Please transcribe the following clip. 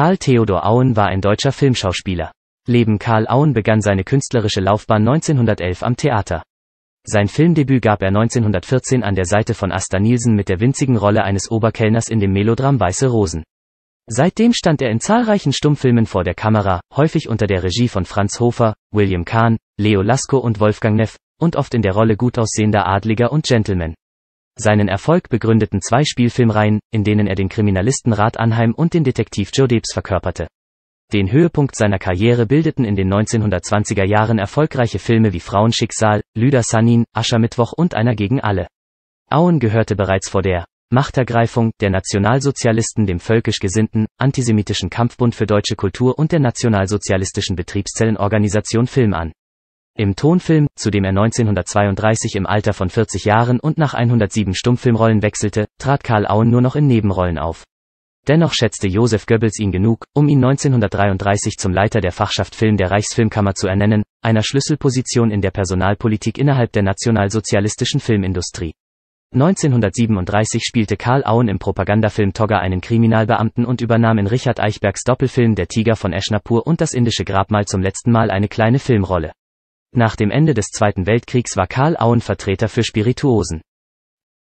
Karl Theodor Auen war ein deutscher Filmschauspieler. Leben Karl Auen begann seine künstlerische Laufbahn 1911 am Theater. Sein Filmdebüt gab er 1914 an der Seite von Asta Nielsen mit der winzigen Rolle eines Oberkellners in dem Melodram Weiße Rosen. Seitdem stand er in zahlreichen Stummfilmen vor der Kamera, häufig unter der Regie von Franz Hofer, William Kahn, Leo Lasko und Wolfgang Neff, und oft in der Rolle gut aussehender Adliger und Gentleman. Seinen Erfolg begründeten zwei Spielfilmreihen, in denen er den Kriminalisten Rat Anheim und den Detektiv Joe Debs verkörperte. Den Höhepunkt seiner Karriere bildeten in den 1920er Jahren erfolgreiche Filme wie Frauenschicksal, Lüder Sanin, Aschermittwoch und Einer gegen alle. Auen gehörte bereits vor der Machtergreifung der Nationalsozialisten dem völkisch gesinnten, antisemitischen Kampfbund für deutsche Kultur und der nationalsozialistischen Betriebszellenorganisation Film an. Im Tonfilm, zu dem er 1932 im Alter von 40 Jahren und nach 107 Stummfilmrollen wechselte, trat Karl Auen nur noch in Nebenrollen auf. Dennoch schätzte Josef Goebbels ihn genug, um ihn 1933 zum Leiter der Fachschaft Film der Reichsfilmkammer zu ernennen, einer Schlüsselposition in der Personalpolitik innerhalb der nationalsozialistischen Filmindustrie. 1937 spielte Karl Auen im Propagandafilm Togger einen Kriminalbeamten und übernahm in Richard Eichbergs Doppelfilm Der Tiger von Eschnapur und das indische Grabmal zum letzten Mal eine kleine Filmrolle. Nach dem Ende des Zweiten Weltkriegs war Karl Auen Vertreter für Spirituosen.